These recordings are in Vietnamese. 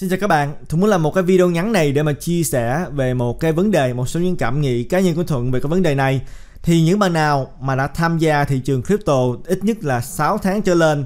Xin chào các bạn, Thuận muốn làm một cái video ngắn này để mà chia sẻ về một cái vấn đề, một số những cảm nghĩ cá nhân của Thuận về cái vấn đề này. Thì những bạn nào mà đã tham gia thị trường crypto ít nhất là 6 tháng trở lên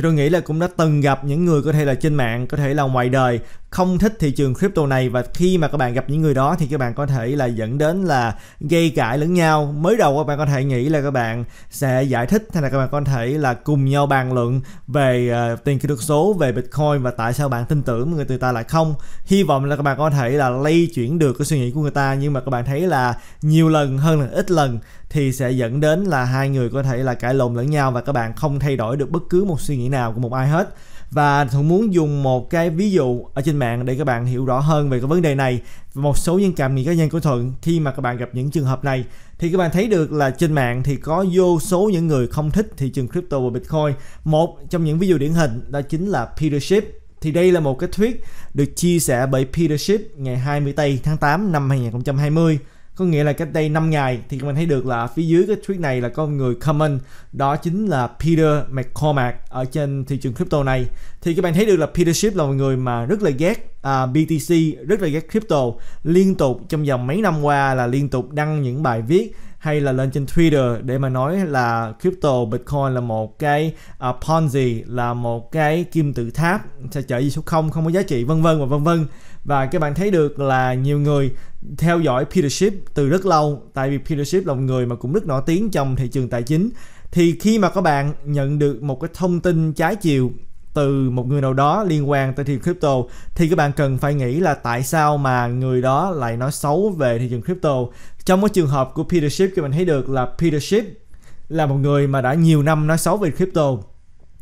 thì tôi nghĩ là cũng đã từng gặp những người có thể là trên mạng có thể là ngoài đời không thích thị trường crypto này và khi mà các bạn gặp những người đó thì các bạn có thể là dẫn đến là gây cãi lẫn nhau mới đầu các bạn có thể nghĩ là các bạn sẽ giải thích hay là các bạn có thể là cùng nhau bàn luận về uh, tiền kỹ thuật số về bitcoin và tại sao bạn tin tưởng người ta lại không hy vọng là các bạn có thể là lay chuyển được cái suy nghĩ của người ta nhưng mà các bạn thấy là nhiều lần hơn là ít lần thì sẽ dẫn đến là hai người có thể là cãi lộn lẫn nhau và các bạn không thay đổi được bất cứ một suy nghĩ nào của một ai hết và thuận muốn dùng một cái ví dụ ở trên mạng để các bạn hiểu rõ hơn về cái vấn đề này và một số những cảm nghĩ cá nhân của thuận khi mà các bạn gặp những trường hợp này thì các bạn thấy được là trên mạng thì có vô số những người không thích thị trường crypto và bitcoin một trong những ví dụ điển hình đó chính là Peter Schiff thì đây là một cái thuyết được chia sẻ bởi Peter Schiff ngày 20 tây tháng 8 năm 2020 có nghĩa là cách đây 5 ngày thì mình thấy được là phía dưới cái tweet này là có người comment đó chính là Peter McCormack ở trên thị trường crypto này thì các bạn thấy được là Peter Schiff là một người mà rất là ghét à, BTC rất là ghét crypto liên tục trong vòng mấy năm qua là liên tục đăng những bài viết hay là lên trên Twitter để mà nói là crypto Bitcoin là một cái uh, Ponzi là một cái kim tự tháp sẽ trở về số không không có giá trị vân vân và vân vân và các bạn thấy được là nhiều người theo dõi Peter Schiff từ rất lâu tại vì Peter Schiff là một người mà cũng rất nổi tiếng trong thị trường tài chính thì khi mà các bạn nhận được một cái thông tin trái chiều từ một người nào đó liên quan tới thị trường crypto thì các bạn cần phải nghĩ là tại sao mà người đó lại nói xấu về thị trường crypto trong cái trường hợp của Peter Schiff các bạn thấy được là Peter Schiff là một người mà đã nhiều năm nói xấu về crypto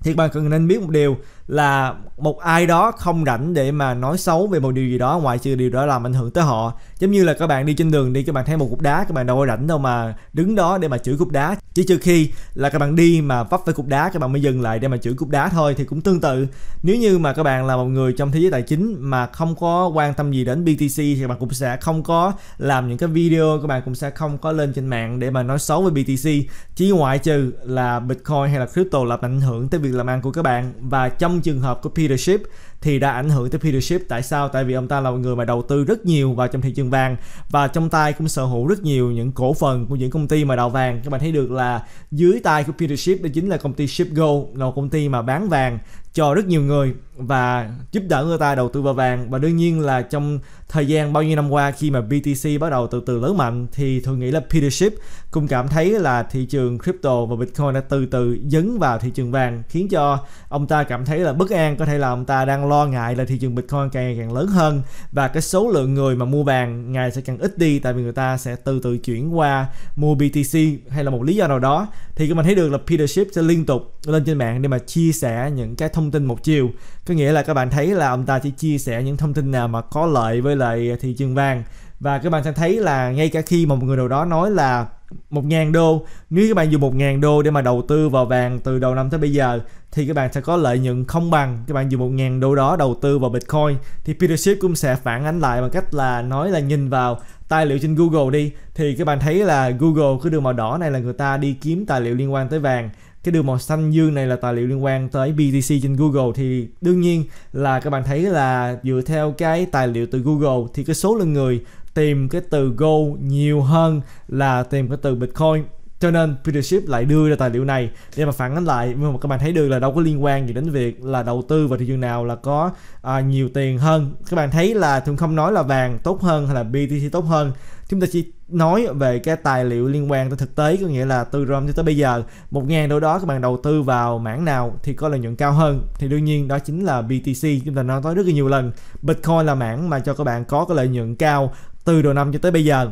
thì bạn cần nên biết một điều là một ai đó không rảnh để mà nói xấu về một điều gì đó ngoại trừ điều đó làm ảnh hưởng tới họ giống như là các bạn đi trên đường đi các bạn thấy một cục đá các bạn đâu có rảnh đâu mà đứng đó để mà chửi cục đá chỉ trừ khi là các bạn đi mà vấp phải cục đá các bạn mới dừng lại để mà chửi cục đá thôi thì cũng tương tự nếu như mà các bạn là một người trong thế giới tài chính mà không có quan tâm gì đến BTC thì các bạn cũng sẽ không có làm những cái video các bạn cũng sẽ không có lên trên mạng để mà nói xấu về BTC chỉ ngoại trừ là Bitcoin hay là crypto là ảnh hưởng tới việc làm ăn của các bạn và trong trường hợp của Peter leadership thì đã ảnh hưởng tới Peter Schiff Tại sao? Tại vì ông ta là một người mà đầu tư rất nhiều vào trong thị trường vàng và trong tay cũng sở hữu rất nhiều những cổ phần của những công ty mà đào vàng. Các bạn thấy được là dưới tay của Peter Schiff đó chính là công ty Shipgo, là một công ty mà bán vàng cho rất nhiều người và giúp đỡ người ta đầu tư vào vàng và đương nhiên là trong thời gian bao nhiêu năm qua khi mà BTC bắt đầu từ từ lớn mạnh thì tôi nghĩ là Peter Schiff cũng cảm thấy là thị trường crypto và Bitcoin đã từ từ dấn vào thị trường vàng khiến cho ông ta cảm thấy là bất an có thể là ông ta đang lo ngại là thị trường Bitcoin càng ngày càng lớn hơn và cái số lượng người mà mua vàng ngày sẽ càng ít đi tại vì người ta sẽ từ từ chuyển qua mua BTC hay là một lý do nào đó thì các mình thấy được là Peter Schiff sẽ liên tục lên trên mạng để mà chia sẻ những cái thông tin một chiều có nghĩa là các bạn thấy là ông ta chỉ chia sẻ những thông tin nào mà có lợi với lại thị trường vàng và các bạn sẽ thấy là ngay cả khi mà một người nào đó nói là 1.000 đô nếu các bạn dùng 1.000 đô để mà đầu tư vào vàng từ đầu năm tới bây giờ thì các bạn sẽ có lợi nhuận không bằng các bạn dùng 1.000 đô đó đầu tư vào Bitcoin thì Peter Schiff cũng sẽ phản ánh lại bằng cách là nói là nhìn vào tài liệu trên Google đi thì các bạn thấy là Google cái đường màu đỏ này là người ta đi kiếm tài liệu liên quan tới vàng cái đường màu xanh dương này là tài liệu liên quan tới BTC trên Google thì đương nhiên là các bạn thấy là dựa theo cái tài liệu từ Google thì cái số lượng người tìm cái từ gold nhiều hơn là tìm cái từ Bitcoin cho nên Peter Schiff lại đưa ra tài liệu này để mà phản ánh lại nhưng mà các bạn thấy được là đâu có liên quan gì đến việc là đầu tư vào thị trường nào là có à, nhiều tiền hơn các bạn thấy là thường không nói là vàng tốt hơn hay là BTC tốt hơn chúng ta chỉ nói về cái tài liệu liên quan tới thực tế có nghĩa là từ ROM cho tới bây giờ một ngàn đô đó các bạn đầu tư vào mảng nào thì có lợi nhuận cao hơn thì đương nhiên đó chính là BTC chúng ta nói tới rất là nhiều lần Bitcoin là mảng mà cho các bạn có cái lợi nhuận cao từ đầu năm cho tới bây giờ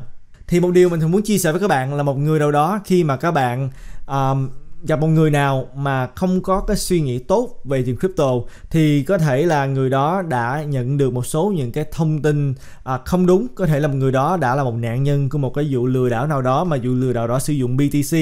thì một điều mình thường muốn chia sẻ với các bạn là một người đâu đó khi mà các bạn um, gặp một người nào mà không có cái suy nghĩ tốt về tiền crypto thì có thể là người đó đã nhận được một số những cái thông tin à, không đúng có thể là một người đó đã là một nạn nhân của một cái vụ lừa đảo nào đó mà vụ lừa đảo đó sử dụng BTC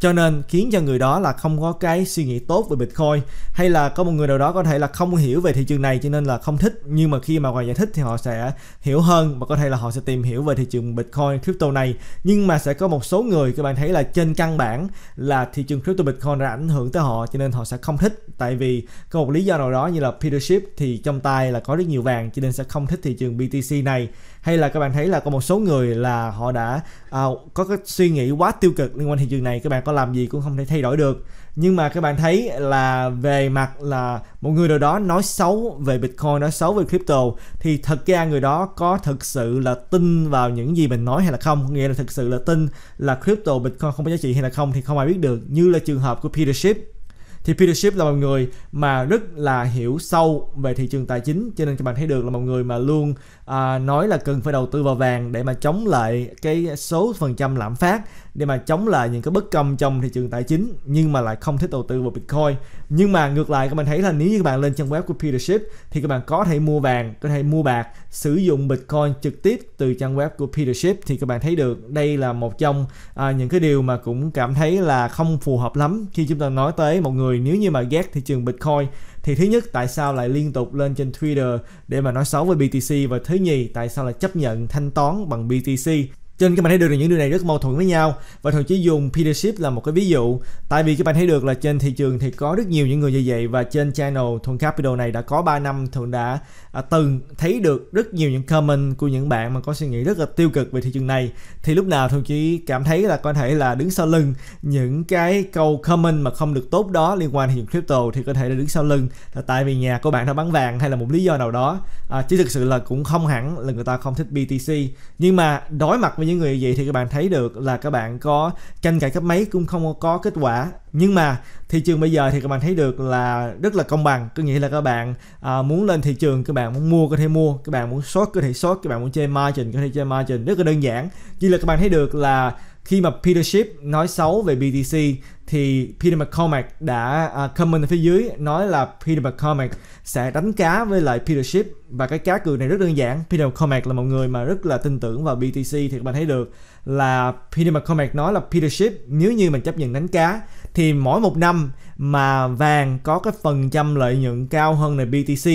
cho nên khiến cho người đó là không có cái suy nghĩ tốt về Bitcoin hay là có một người nào đó có thể là không hiểu về thị trường này cho nên là không thích nhưng mà khi mà Hoàng giải thích thì họ sẽ hiểu hơn và có thể là họ sẽ tìm hiểu về thị trường Bitcoin crypto này nhưng mà sẽ có một số người các bạn thấy là trên căn bản là thị trường crypto Bitcoin đã ảnh hưởng tới họ cho nên họ sẽ không thích tại vì có một lý do nào đó như là Peter Schiff thì trong tay là có rất nhiều vàng cho nên sẽ không thích thị trường BTC này hay là các bạn thấy là có một số người là họ đã à, có cái suy nghĩ quá tiêu cực liên quan thị trường này các bạn có làm gì cũng không thể thay đổi được nhưng mà các bạn thấy là về mặt là một người nào đó nói xấu về bitcoin nói xấu về crypto thì thật ra người đó có thực sự là tin vào những gì mình nói hay là không nghĩa là thực sự là tin là crypto bitcoin không có giá trị hay là không thì không ai biết được như là trường hợp của Peter Schiff thì Peter Schiff là một người mà rất là hiểu sâu về thị trường tài chính cho nên các bạn thấy được là một người mà luôn à, nói là cần phải đầu tư vào vàng để mà chống lại cái số phần trăm lạm phát để mà chống lại những cái bất công trong thị trường tài chính nhưng mà lại không thích đầu tư vào Bitcoin nhưng mà ngược lại các bạn thấy là nếu như các bạn lên trang web của Peter Schiff thì các bạn có thể mua vàng có thể mua bạc sử dụng Bitcoin trực tiếp từ trang web của Peter Schiff thì các bạn thấy được đây là một trong à, những cái điều mà cũng cảm thấy là không phù hợp lắm khi chúng ta nói tới một người người nếu như mà ghét thị trường Bitcoin thì thứ nhất tại sao lại liên tục lên trên Twitter để mà nói xấu về BTC và thứ nhì tại sao lại chấp nhận thanh toán bằng BTC trên các bạn thấy được là những điều này rất mâu thuẫn với nhau và thậm chỉ dùng leadership là một cái ví dụ tại vì các bạn thấy được là trên thị trường thì có rất nhiều những người như vậy và trên channel thuận capital này đã có 3 năm thuận đã à, từng thấy được rất nhiều những comment của những bạn mà có suy nghĩ rất là tiêu cực về thị trường này thì lúc nào thuận chỉ cảm thấy là có thể là đứng sau lưng những cái câu comment mà không được tốt đó liên quan đến crypto thì có thể là đứng sau lưng là tại vì nhà của bạn đã bán vàng hay là một lý do nào đó à, chứ thực sự là cũng không hẳn là người ta không thích BTC nhưng mà đối mặt với với những người vậy thì các bạn thấy được là các bạn có tranh cãi cấp mấy cũng không có kết quả nhưng mà thị trường bây giờ thì các bạn thấy được là rất là công bằng có nghĩa là các bạn à, muốn lên thị trường các bạn muốn mua có thể mua các bạn muốn short có thể short các bạn muốn chơi margin có thể chơi margin rất là đơn giản chỉ là các bạn thấy được là khi mà Peter Schiff nói xấu về BTC thì Peter McCormack đã uh, comment ở phía dưới nói là Peter McCormack sẽ đánh cá với lại Peter Ship và cái cá cược này rất đơn giản Peter McCormack là một người mà rất là tin tưởng vào BTC thì các bạn thấy được là Peter McCormack nói là Peter Ship nếu như mình chấp nhận đánh cá thì mỗi một năm mà vàng có cái phần trăm lợi nhuận cao hơn là BTC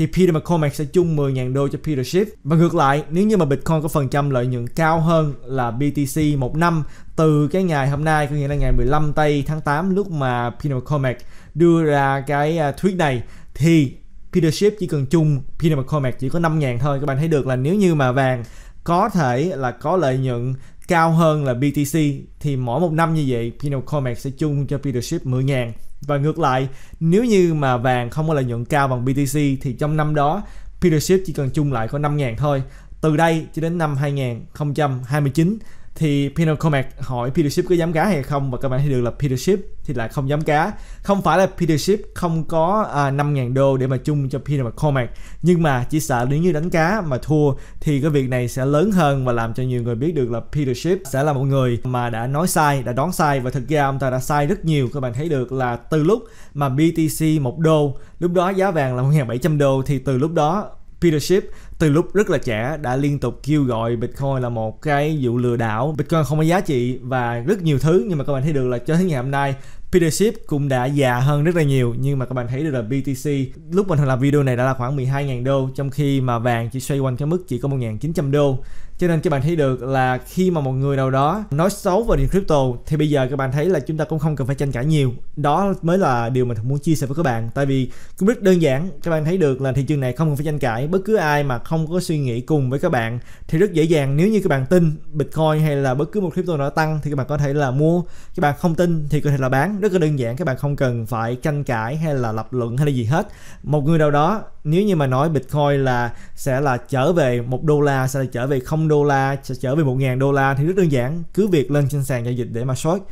thì Peter McCormack sẽ chung 10.000 đô cho Peter Schiff. Và ngược lại, nếu như mà Bitcoin có phần trăm lợi nhuận cao hơn là BTC một năm từ cái ngày hôm nay, có nghĩa là ngày 15 tây tháng 8 lúc mà Peter McCormack đưa ra cái à, tweet này thì Peter Schiff chỉ cần chung Peter McCormack chỉ có 5.000 thôi. Các bạn thấy được là nếu như mà vàng có thể là có lợi nhuận cao hơn là BTC thì mỗi một năm như vậy Peter McCormack sẽ chung cho Peter Schiff 10.000 và ngược lại, nếu như mà vàng không có lợi nhuận cao bằng BTC thì trong năm đó Peter Schiff chỉ cần chung lại có 5.000 thôi. Từ đây cho đến năm 2029 thì Pinocomac hỏi Peter Schiff có dám cá hay không và các bạn thấy được là Peter Schiff thì lại không dám cá không phải là Peter Schiff không có à, 5.000 đô để mà chung cho Peter McCormack nhưng mà chỉ sợ nếu như đánh cá mà thua thì cái việc này sẽ lớn hơn và làm cho nhiều người biết được là Peter Schiff sẽ là một người mà đã nói sai đã đoán sai và thực ra ông ta đã sai rất nhiều các bạn thấy được là từ lúc mà BTC 1 đô lúc đó giá vàng là 1.700 đô thì từ lúc đó Peter Schiff từ lúc rất là trẻ đã liên tục kêu gọi Bitcoin là một cái vụ lừa đảo, Bitcoin không có giá trị và rất nhiều thứ nhưng mà các bạn thấy được là cho đến ngày hôm nay Peter Schiff cũng đã già hơn rất là nhiều nhưng mà các bạn thấy được là BTC lúc mình làm video này đã là khoảng 12.000 đô trong khi mà vàng chỉ xoay quanh cái mức chỉ có 1.900 đô cho nên các bạn thấy được là khi mà một người nào đó nói xấu về tiền crypto thì bây giờ các bạn thấy là chúng ta cũng không cần phải tranh cãi nhiều đó mới là điều mình muốn chia sẻ với các bạn tại vì cũng rất đơn giản các bạn thấy được là thị trường này không cần phải tranh cãi bất cứ ai mà không có suy nghĩ cùng với các bạn thì rất dễ dàng nếu như các bạn tin bitcoin hay là bất cứ một crypto nào tăng thì các bạn có thể là mua các bạn không tin thì có thể là bán rất là đơn giản các bạn không cần phải tranh cãi hay là lập luận hay là gì hết một người nào đó nếu như mà nói Bitcoin là sẽ là trở về một đô la sẽ là trở về không đô la sẽ trở về một ngàn đô la thì rất đơn giản cứ việc lên trên sàn giao dịch để mà short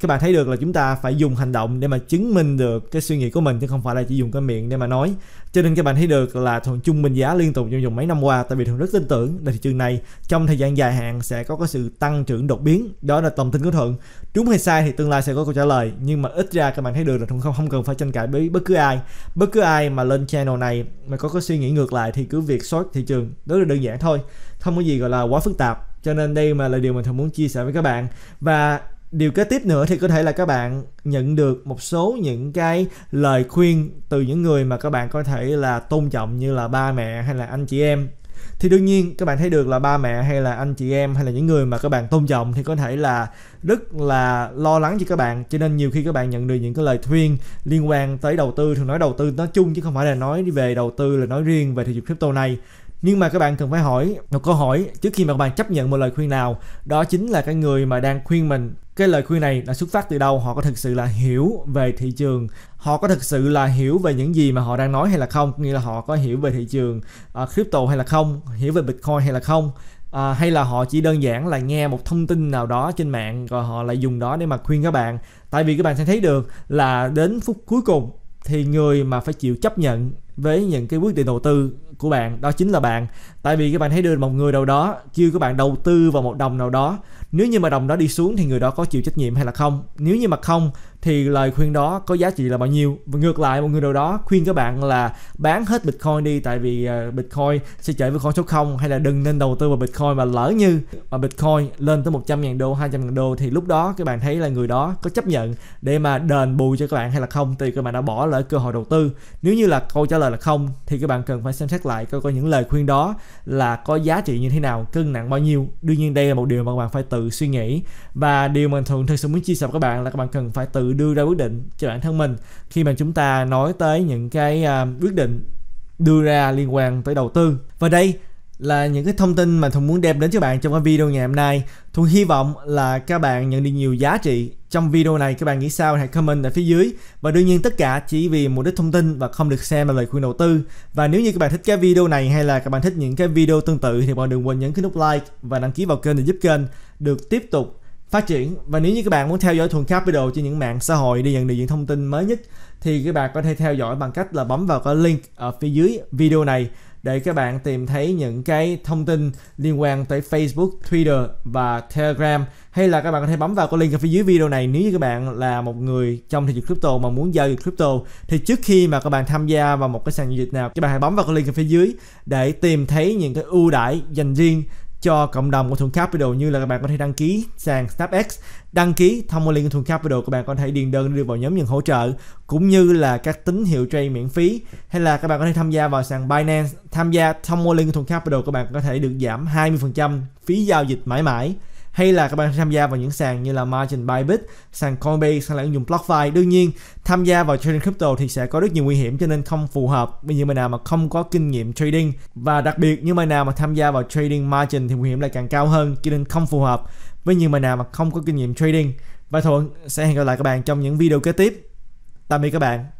các bạn thấy được là chúng ta phải dùng hành động để mà chứng minh được cái suy nghĩ của mình chứ không phải là chỉ dùng cái miệng để mà nói cho nên các bạn thấy được là thuận chung bình giá liên tục trong vòng mấy năm qua tại vì thuận rất tin tưởng là thị trường này trong thời gian dài hạn sẽ có cái sự tăng trưởng đột biến đó là tầm tin của thuận đúng hay sai thì tương lai sẽ có câu trả lời nhưng mà ít ra các bạn thấy được là thuận không không cần phải tranh cãi với bất cứ ai bất cứ ai mà lên channel này mà có cái suy nghĩ ngược lại thì cứ việc short thị trường rất là đơn giản thôi không có gì gọi là quá phức tạp cho nên đây mà là điều mà thường muốn chia sẻ với các bạn và điều kế tiếp nữa thì có thể là các bạn nhận được một số những cái lời khuyên từ những người mà các bạn có thể là tôn trọng như là ba mẹ hay là anh chị em thì đương nhiên các bạn thấy được là ba mẹ hay là anh chị em hay là những người mà các bạn tôn trọng thì có thể là rất là lo lắng cho các bạn cho nên nhiều khi các bạn nhận được những cái lời khuyên liên quan tới đầu tư thường nói đầu tư nói chung chứ không phải là nói về đầu tư là nói riêng về thị trường crypto này nhưng mà các bạn cần phải hỏi một câu hỏi trước khi mà các bạn chấp nhận một lời khuyên nào đó chính là cái người mà đang khuyên mình cái lời khuyên này là xuất phát từ đâu họ có thực sự là hiểu về thị trường họ có thực sự là hiểu về những gì mà họ đang nói hay là không nghĩa là họ có hiểu về thị trường uh, crypto hay là không hiểu về bitcoin hay là không à, hay là họ chỉ đơn giản là nghe một thông tin nào đó trên mạng rồi họ lại dùng đó để mà khuyên các bạn tại vì các bạn sẽ thấy được là đến phút cuối cùng thì người mà phải chịu chấp nhận với những cái quyết định đầu tư của bạn đó chính là bạn tại vì các bạn thấy được một người nào đó kêu các bạn đầu tư vào một đồng nào đó nếu như mà đồng đó đi xuống thì người đó có chịu trách nhiệm hay là không nếu như mà không thì lời khuyên đó có giá trị là bao nhiêu và ngược lại một người nào đó khuyên các bạn là bán hết bitcoin đi tại vì ờ, bitcoin sẽ chạy với con số 0 hay là đừng nên đầu tư vào bitcoin mà lỡ như mà bitcoin lên tới 100.000 đô 200.000 đô thì lúc đó các bạn thấy là người đó có chấp nhận để mà đền bù cho các bạn hay là không tùy các bạn đã bỏ lỡ cơ hội đầu tư nếu như là câu trả lời là không thì các bạn cần phải xem xét lại coi coi những lời khuyên đó là có giá trị như thế nào cân nặng bao nhiêu đương nhiên đây là một điều mà các bạn phải tự suy nghĩ và điều mình thường thực sự muốn chia sẻ với các bạn là các bạn cần phải tự đưa ra quyết định cho bản thân mình khi mà chúng ta nói tới những cái uh, quyết định đưa ra liên quan tới đầu tư và đây là những cái thông tin mà Thuận muốn đem đến cho bạn trong cái video ngày hôm nay. Thuận hy vọng là các bạn nhận được nhiều giá trị trong video này. Các bạn nghĩ sao hãy comment ở phía dưới. Và đương nhiên tất cả chỉ vì mục đích thông tin và không được xem là lời khuyên đầu tư. Và nếu như các bạn thích cái video này hay là các bạn thích những cái video tương tự thì bạn đừng quên nhấn cái nút like và đăng ký vào kênh để giúp kênh được tiếp tục phát triển và nếu như các bạn muốn theo dõi Thuần video trên những mạng xã hội để nhận được những thông tin mới nhất thì các bạn có thể theo dõi bằng cách là bấm vào cái link ở phía dưới video này để các bạn tìm thấy những cái thông tin liên quan tới Facebook, Twitter và Telegram hay là các bạn có thể bấm vào cái link ở phía dưới video này nếu như các bạn là một người trong thị trường crypto mà muốn giao dịch crypto thì trước khi mà các bạn tham gia vào một cái sàn giao dịch nào các bạn hãy bấm vào cái link ở phía dưới để tìm thấy những cái ưu đãi dành riêng cho cộng đồng của Thuận Capital như là các bạn có thể đăng ký sàn stepx đăng ký thông qua link của Thuận Capital các bạn có thể điền đơn đưa vào nhóm nhận hỗ trợ cũng như là các tín hiệu trade miễn phí hay là các bạn có thể tham gia vào sàn Binance, tham gia thông qua link của Thuận Capital các bạn có thể được giảm 20% phí giao dịch mãi mãi hay là các bạn tham gia vào những sàn như là margin Bybit, sàn Coinbase, sàn là ứng dụng BlockFi. Đương nhiên, tham gia vào trading crypto thì sẽ có rất nhiều nguy hiểm cho nên không phù hợp với những bạn nào mà không có kinh nghiệm trading và đặc biệt những bạn nào mà tham gia vào trading margin thì nguy hiểm lại càng cao hơn cho nên không phù hợp với những bạn nào mà không có kinh nghiệm trading. Và Thuận sẽ hẹn gặp lại các bạn trong những video kế tiếp. Tạm biệt các bạn.